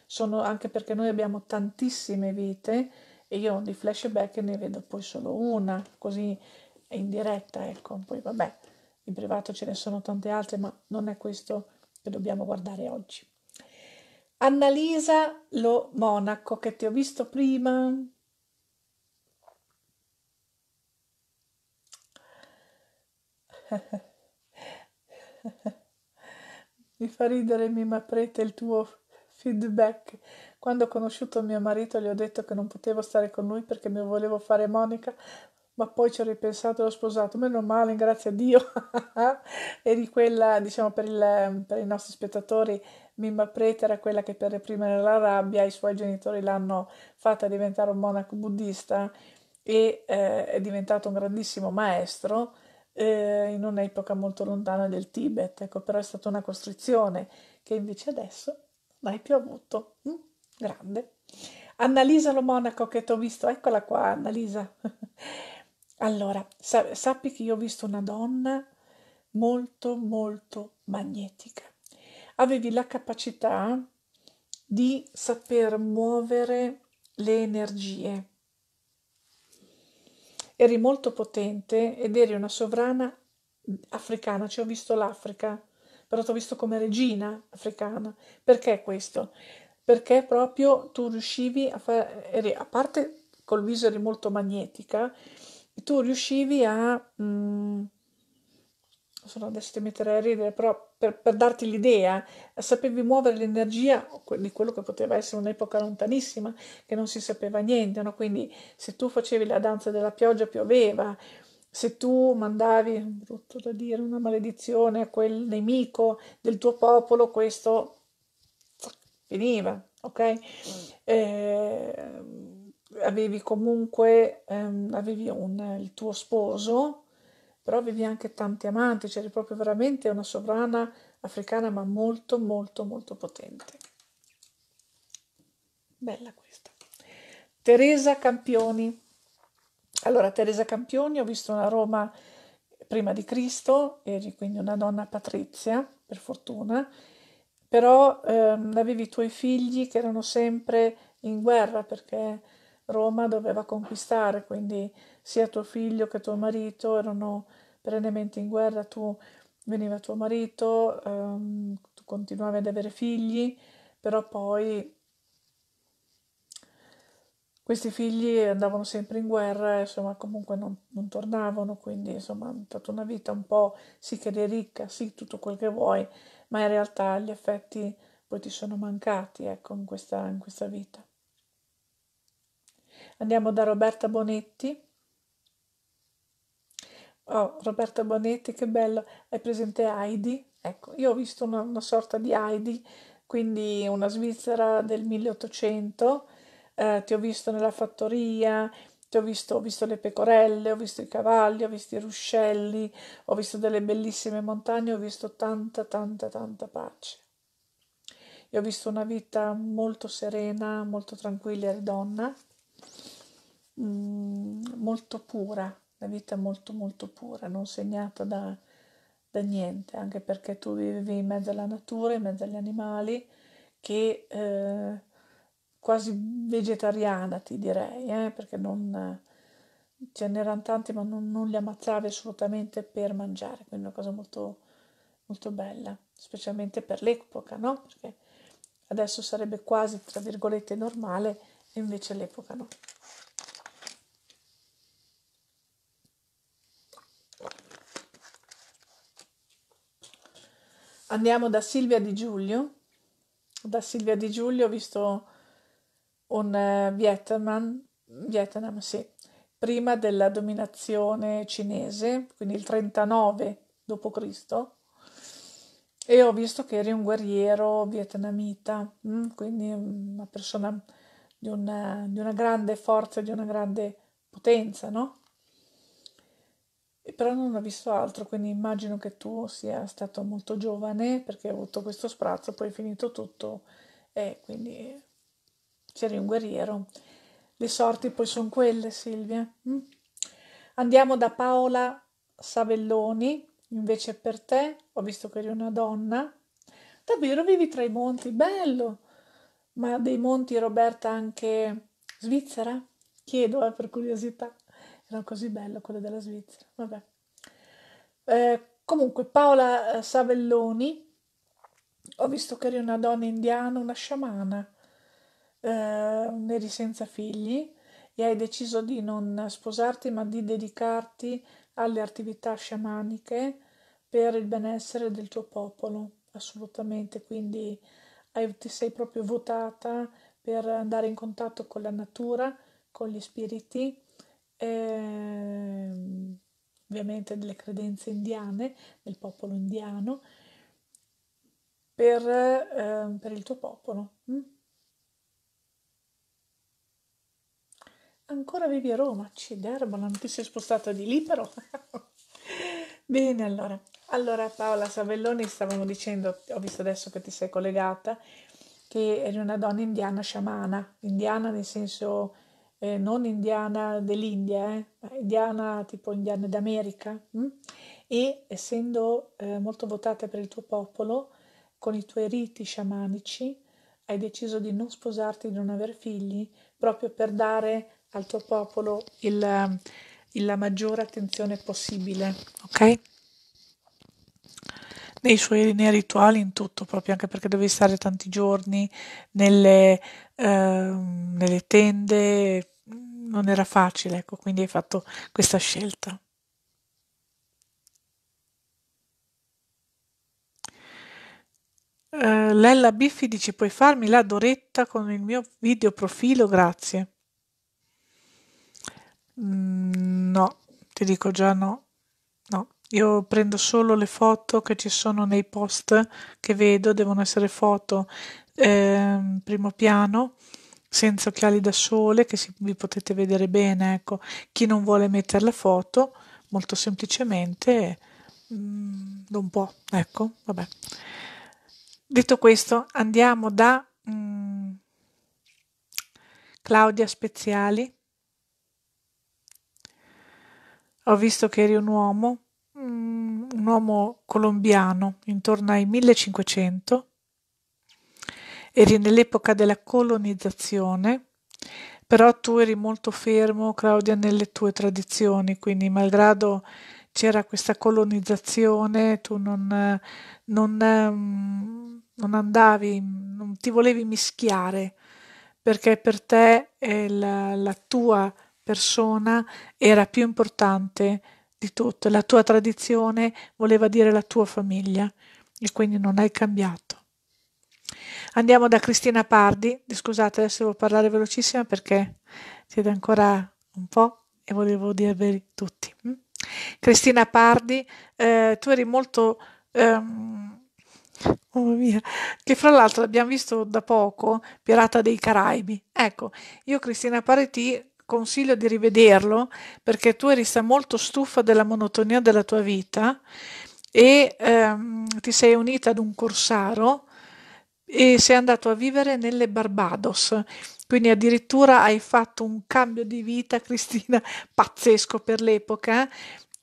Sono anche perché noi abbiamo tantissime vite e io di flashback ne vedo poi solo una, così è in diretta, ecco, poi vabbè, in privato ce ne sono tante altre, ma non è questo che dobbiamo guardare oggi. Annalisa Lo Monaco, che ti ho visto prima. mi fa ridere, mi maprete il tuo feedback. Quando ho conosciuto mio marito gli ho detto che non potevo stare con lui perché mi volevo fare Monica, ma poi ci ho ripensato e l'ho sposato, meno male, grazie a Dio. e di quella, diciamo, per, il, per, i nostri spettatori, Mimma Preta era quella che per reprimere la rabbia i suoi genitori l'hanno fatta diventare un monaco buddista e eh, è diventato un grandissimo maestro eh, in un'epoca molto lontana del Tibet, ecco, però è stata una costrizione che invece adesso non hai più avuto. Mm, grande. Annalisa lo monaco che ti ho visto, eccola qua Annalisa. Allora, sa- sappi che io ho visto una donna molto, molto magnetica. Avevi la capacità di saper muovere le energie. Eri molto potente ed eri una sovrana africana, ci cioè ho visto l'Africa, però ti ho visto come regina africana. Perché questo? Perché proprio tu riuscivi a fare, a parte col viso eri molto magnetica, tu riuscivi a... Mh, mm, sono adesso ti metterei a ridere, però per, per, darti l'idea, sapevi muovere l'energia di quello che poteva essere un'epoca lontanissima, che non si sapeva niente, no? quindi se tu facevi la danza della pioggia pioveva, se tu mandavi, brutto da dire, una maledizione a quel nemico del tuo popolo, questo finiva, ok? Eh, avevi comunque ehm, avevi un, il tuo sposo, però avevi anche tanti amanti, c'eri proprio veramente una sovrana africana ma molto molto molto potente. Bella questa. Teresa Campioni. Allora, Teresa Campioni, ho visto una Roma prima di Cristo, eri quindi una donna patrizia, per fortuna, però ehm, avevi i tuoi figli che erano sempre in guerra perché Roma doveva conquistare, quindi sia tuo figlio che tuo marito erano perennemente in guerra, tu veniva tuo marito, ehm, tu continuavi ad avere figli, però poi questi figli andavano sempre in guerra, insomma comunque non, non tornavano, quindi insomma è stata una vita un po' sì che eri ricca, sì tutto quel che vuoi, ma in realtà gli effetti poi ti sono mancati ecco, in questa, in questa vita. Andiamo da Roberta Bonetti. Oh, Roberta Bonetti, che bello, hai presente Heidi. Ecco, io ho visto una, una sorta di Heidi, quindi una svizzera del 1800. Eh, ti ho visto nella fattoria, ho visto, ho visto, le pecorelle, ho visto i cavalli, ho visto i ruscelli, ho visto delle bellissime montagne, ho visto tanta, tanta, tanta pace. E ho visto una vita molto serena, molto tranquilla e donna. Mm, molto pura, una vita molto molto pura, non segnata da, da, niente, anche perché tu vivevi in mezzo alla natura, in mezzo agli animali, che eh, quasi vegetariana ti direi, eh, perché non, ce n'erano tanti ma non, non, li ammazzavi assolutamente per mangiare, quindi una cosa molto, molto bella, specialmente per l'epoca, no? Perché adesso sarebbe quasi, tra virgolette, normale, e invece l'epoca no. Andiamo da Silvia Di Giulio. Da Silvia Di Giulio ho visto un eh, Vietnam, Vietnam sì, prima della dominazione cinese, quindi il 39 d.C. E ho visto che eri un guerriero vietnamita, mm, quindi mm, una persona di una, di una grande forza, di una grande potenza, no? però non ho visto altro, quindi immagino che tu sia stato molto giovane perché hai avuto questo sprazzo, poi è finito tutto e quindi c'eri un guerriero. Le sorti poi sono quelle, Silvia. Mm? Andiamo da Paola Savelloni, invece per te, ho visto che eri una donna. Davvero vivi tra i monti, bello! Ma dei monti, Roberta, anche Svizzera? Chiedo eh, per curiosità era così bello quello della Svizzera, vabbè. Eh, comunque, Paola eh, Savelloni, ho visto che eri una donna indiana, una sciamana, eh, eri senza figli e hai deciso di non sposarti ma di dedicarti alle attività sciamaniche per il benessere del tuo popolo, assolutamente, quindi hai, ti sei proprio votata per andare in contatto con la natura, con gli spiriti ehm, ovviamente delle credenze indiane, del popolo indiano, per, eh, per il tuo popolo. Mm? Ancora vivi a Roma, Ci Ciderba, non ti sei spostata di lì però. Bene, allora. Allora Paola Savelloni, stavamo dicendo, ho visto adesso che ti sei collegata, che eri una donna indiana sciamana, indiana nel senso eh, non indiana dell'India, eh, ma indiana tipo indiana d'America, mh? Mm? e essendo eh, molto votata per il tuo popolo, con i tuoi riti sciamanici, hai deciso di non sposarti, di non avere figli, proprio per dare al tuo popolo il, il, ehm, la maggiore attenzione possibile, ok? Nei suoi nei rituali, in tutto, proprio anche perché devi stare tanti giorni nelle Ehm, nelle tende, non era facile, ecco, quindi hai fatto questa scelta. Uh, Lella Biffi dice: Puoi farmi la doretta con il mio video profilo? Grazie. Mm, no, ti dico già no. No, io prendo solo le foto che ci sono nei post che vedo, devono essere foto eh, primo piano, senza occhiali da sole, che si, vi potete vedere bene. Ecco. Chi non vuole mettere la foto, molto semplicemente mh, mm, non può. Ecco, vabbè. Detto questo, andiamo da mh, mm, Claudia Speziali. Ho visto che eri un uomo, mh, mm, un uomo colombiano, intorno ai 1500 eri nell'epoca della colonizzazione, però tu eri molto fermo, Claudia, nelle tue tradizioni, quindi malgrado c'era questa colonizzazione, tu non, non, mm, non andavi, non ti volevi mischiare, perché per te la, la tua persona era più importante di tutto, la tua tradizione voleva dire la tua famiglia e quindi non hai cambiato. Andiamo da Cristina Pardi, scusate adesso devo parlare velocissima perché siete ancora un po' e volevo dirveli tutti. Mm? Cristina Pardi, eh, tu eri molto... Ehm, oh mia, che fra l'altro abbiamo visto da poco Pirata dei Caraibi. Ecco, io Cristina Pardi ti consiglio di rivederlo perché tu eri stata molto stufa della monotonia della tua vita e ehm, ti sei unita ad un corsaro e sei andato a vivere nelle Barbados. Quindi addirittura hai fatto un cambio di vita, Cristina, pazzesco per l'epoca, eh?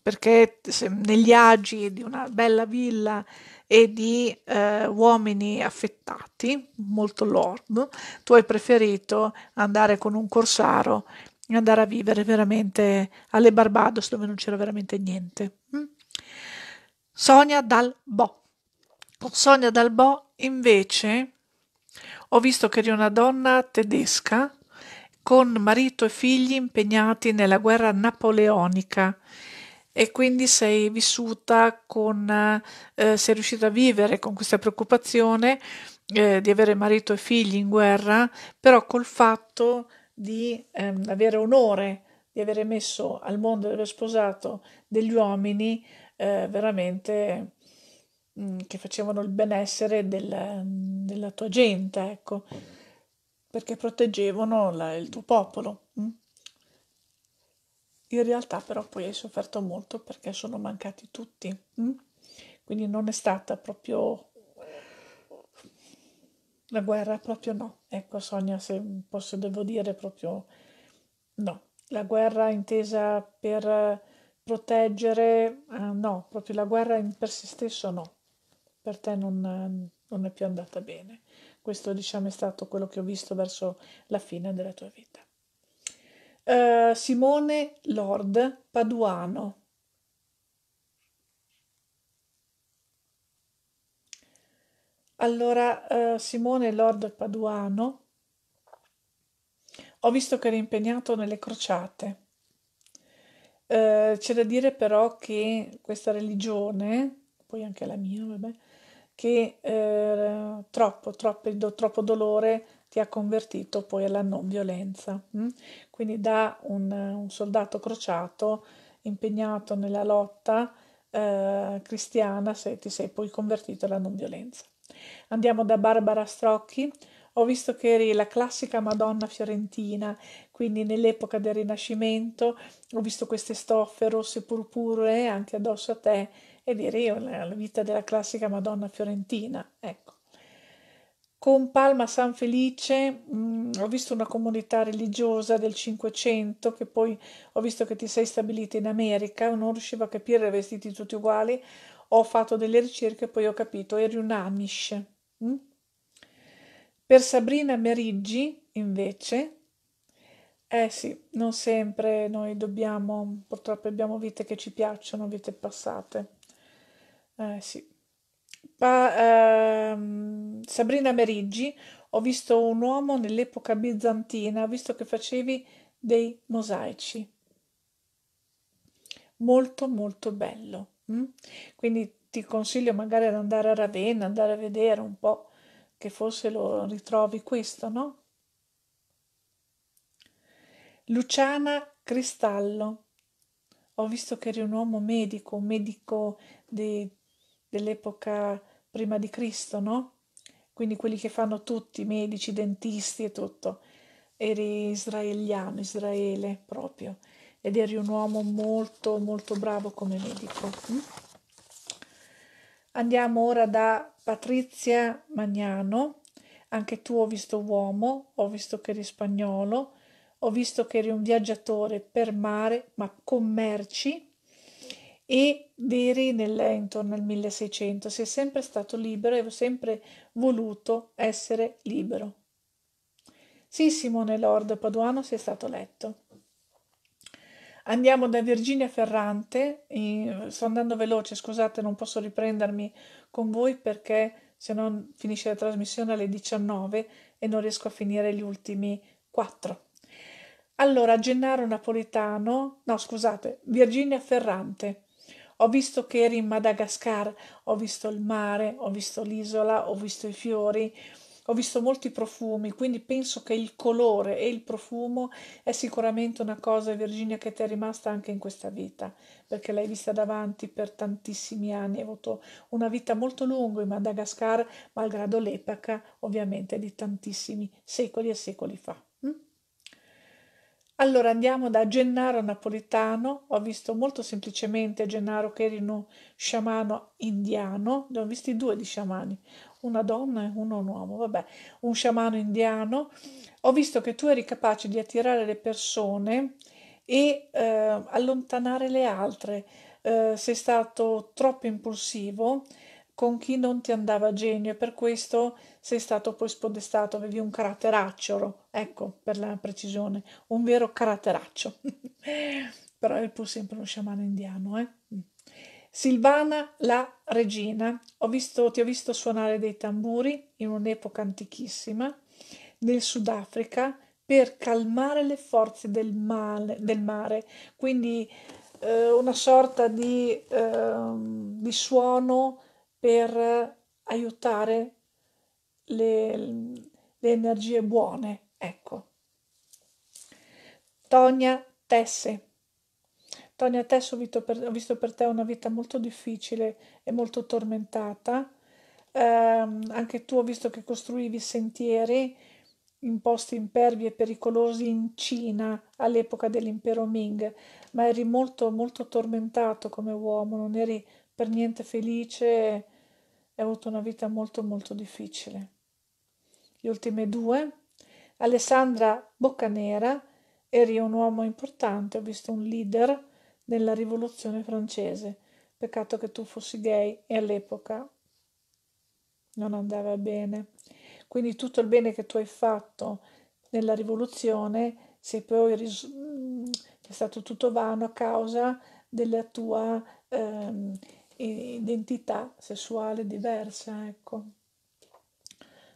perché negli agi di una bella villa e di eh, uomini affettati, molto lord, tu hai preferito andare con un corsaro e andare a vivere veramente alle Barbados dove non c'era veramente niente. Mm? Sonia Dal Bo. Sonia Dalbò invece ho visto che eri una donna tedesca con marito e figli impegnati nella guerra napoleonica e quindi sei vissuta con, eh, sei riuscita a vivere con questa preoccupazione eh, di avere marito e figli in guerra, però col fatto di eh, avere onore di avere messo al mondo di aver sposato degli uomini eh, veramente Mm, che facevano il benessere del, mm, della tua gente, ecco, perché proteggevano la, il tuo popolo. Mm. In realtà però poi hai sofferto molto perché sono mancati tutti, quindi non è stata proprio la guerra, proprio no. Ecco Sonia, se posso devo dire proprio no. La guerra intesa per proteggere, eh, no, proprio la guerra per se stesso no per te non, eh, non è più andata bene. Questo diciamo è stato quello che ho visto verso la fine della tua vita. Uh, Simone Lord Paduano. Allora, uh, Simone Lord Paduano, ho visto che eri impegnato nelle crociate. Uh, c'è da dire però che questa religione, poi anche la mia, vabbè, che eh, troppo, troppo, do, troppo dolore ti ha convertito poi alla non violenza. Mh? Mm? Quindi da un, un, soldato crociato impegnato nella lotta eh, cristiana se ti sei poi convertito alla non violenza. Andiamo da Barbara Strocchi. Ho visto che eri la classica Madonna fiorentina, quindi nell'epoca del Rinascimento ho visto queste stoffe rosse purpuree anche addosso a te e direi la vita della classica Madonna fiorentina. Ecco. Con Palma San Felice mh, mm, ho visto una comunità religiosa del Cinquecento che poi ho visto che ti sei stabilita in America, non riuscivo a capire, vestiti tutti uguali, ho fatto delle ricerche e poi ho capito, eri un Amish. Mh? Mm? Per Sabrina Meriggi, invece, eh sì, non sempre noi dobbiamo, purtroppo abbiamo vite che ci piacciono, vite passate. Eh, sì. Pa, ehm, Sabrina Meriggi, ho visto un uomo nell'epoca bizantina, ho visto che facevi dei mosaici. Molto molto bello. Mm? Quindi ti consiglio magari ad andare a Ravenna, andare a vedere un po' che forse lo ritrovi questo, no? Luciana Cristallo. Ho visto che eri un uomo medico, un medico di dell'epoca prima di Cristo, no? Quindi quelli che fanno tutti, medici, dentisti e tutto. Eri israeliano, Israele proprio, ed eri un uomo molto molto bravo come medico. Mm? Andiamo ora da Patrizia Magnano, anche tu ho visto uomo, ho visto che eri spagnolo, ho visto che eri un viaggiatore per mare, ma con merci e veri nel, intorno nel 1600. Si è sempre stato libero e ho sempre voluto essere libero. Sì, Simone Lord Paduano, si è stato letto. Andiamo da Virginia Ferrante, eh, sto andando veloce, scusate, non posso riprendermi con voi perché se non finisce la trasmissione alle 19 e non riesco a finire gli ultimi 4. Allora, Gennaro Napolitano, no scusate, Virginia Ferrante. Ho visto che eri in Madagascar, ho visto il mare, ho visto l'isola, ho visto i fiori, ho visto molti profumi, quindi penso che il colore e il profumo è sicuramente una cosa, Virginia, che ti è rimasta anche in questa vita, perché l'hai vista davanti per tantissimi anni, hai avuto una vita molto lunga in Madagascar, malgrado l'epoca ovviamente di tantissimi secoli e secoli fa. Allora andiamo da Gennaro Napolitano, ho visto molto semplicemente Gennaro che era uno sciamano indiano, ne ho visti due di sciamani, una donna e uno un uomo, vabbè, un sciamano indiano. Ho visto che tu eri capace di attirare le persone e eh, allontanare le altre, eh, sei stato troppo impulsivo con chi non ti andava a genio e per questo sei stato poi spodestato, avevi un caratteracciolo, ecco per la precisione, un vero caratteraccio. Però è pur sempre uno sciamano indiano, eh? Silvana la regina, ho visto, ti ho visto suonare dei tamburi in un'epoca antichissima nel Sudafrica per calmare le forze del, male, del mare, quindi eh, una sorta di, eh, di suono per eh, aiutare le, le energie buone, ecco. Tonia Tesse. Tonia Tesse ho visto, per, ho visto per te una vita molto difficile e molto tormentata. Eh, anche tu ho visto che costruivi sentieri in posti impervi e pericolosi in Cina all'epoca dell'impero Ming, ma eri molto molto tormentato come uomo, non eri per niente felice ha avuto una vita molto molto difficile. Le ultime due, Alessandra Boccanera, eri un uomo importante, ho visto un leader nella rivoluzione francese. Peccato che tu fossi gay e all'epoca non andava bene. Quindi tutto il bene che tu hai fatto nella rivoluzione sei poi ris- mm, è stato tutto vano a causa della tua ehm, identità sessuale diversa, ecco,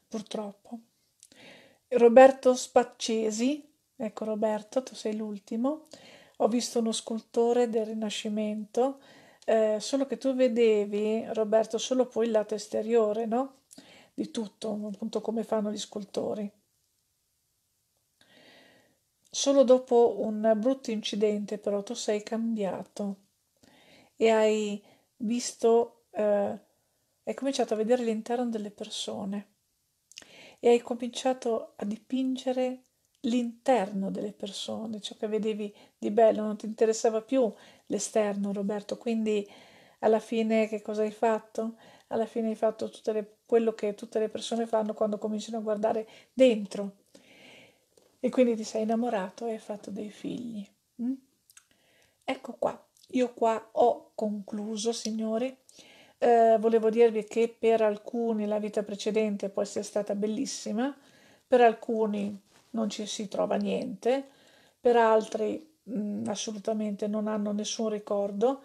purtroppo. Roberto Spaccesi, ecco Roberto, tu sei l'ultimo, ho visto uno scultore del Rinascimento, eh, solo che tu vedevi, Roberto, solo poi il lato esteriore, no? Di tutto, appunto come fanno gli scultori. Solo dopo un brutto incidente, però, tu sei cambiato e hai visto, eh, hai cominciato a vedere l'interno delle persone e hai cominciato a dipingere l'interno delle persone, ciò che vedevi di bello, non ti interessava più l'esterno, Roberto, quindi alla fine che cosa hai fatto? Alla fine hai fatto le, quello che tutte le persone fanno quando cominciano a guardare dentro e quindi ti sei innamorato e hai fatto dei figli. Mm? Ecco qua, io qua ho concluso, signori. Eh, volevo dirvi che per alcuni la vita precedente può essere stata bellissima, per alcuni non ci si trova niente, per altri mh, mm, assolutamente non hanno nessun ricordo,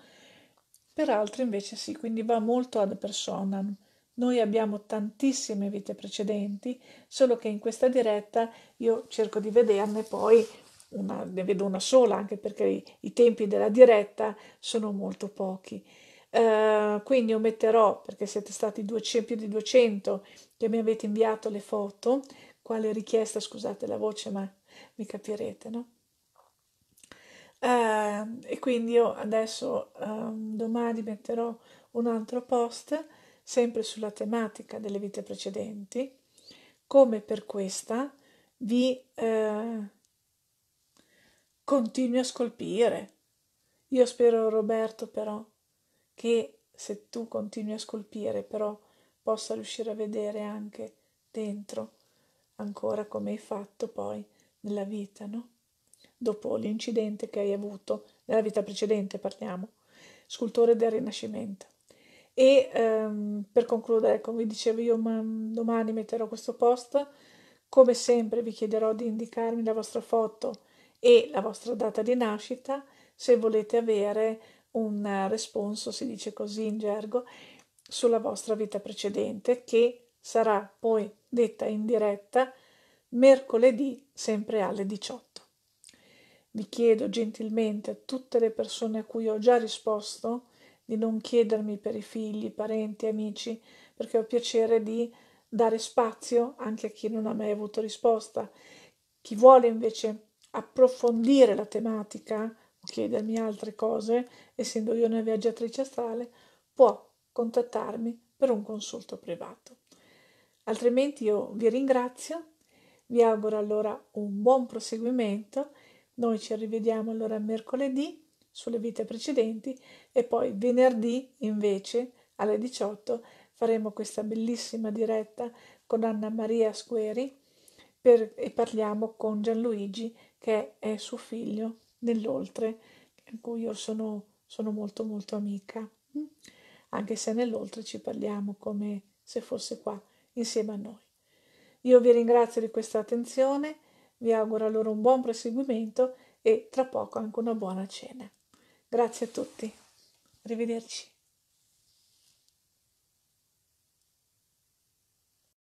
per altri invece sì, quindi va molto ad personam. Noi abbiamo tantissime vite precedenti, solo che in questa diretta io cerco di vederne poi una, ne vedo una sola anche perché i, i tempi della diretta sono molto pochi. Uh, quindi ometterò, perché siete stati 200, cioè più di 200 che mi avete inviato le foto, quale richiesta, scusate la voce ma mi capirete, no? Uh, e quindi io adesso um, domani metterò un altro post sempre sulla tematica delle vite precedenti come per questa vi uh, continui a scolpire. Io spero, Roberto, però, che se tu continui a scolpire, però, possa riuscire a vedere anche dentro ancora come hai fatto poi nella vita, no? Dopo l'incidente che hai avuto nella vita precedente, parliamo, scultore del Rinascimento. E ehm, per concludere, come ecco, vi dicevo io, domani metterò questo post. Come sempre vi chiederò di indicarmi la vostra foto e la vostra data di nascita se volete avere un responso, si dice così in gergo, sulla vostra vita precedente che sarà poi detta in diretta mercoledì sempre alle 18. Vi chiedo gentilmente a tutte le persone a cui ho già risposto di non chiedermi per i figli, parenti, amici, perché ho piacere di dare spazio anche a chi non ha mai avuto risposta. Chi vuole invece approfondire la tematica chiedermi altre cose, essendo io una viaggiatrice astrale, può contattarmi per un consulto privato. Altrimenti io vi ringrazio, vi auguro allora un buon proseguimento, noi ci rivediamo allora mercoledì sulle vite precedenti e poi venerdì invece alle 18 faremo questa bellissima diretta con Anna Maria Squeri per, e parliamo con Gianluigi che è suo figlio nell'oltre, in cui io sono, sono molto molto amica, anche se nell'oltre ci parliamo come se fosse qua insieme a noi. Io vi ringrazio di questa attenzione, vi auguro allora un buon proseguimento e tra poco anche una buona cena. Grazie a tutti, arrivederci.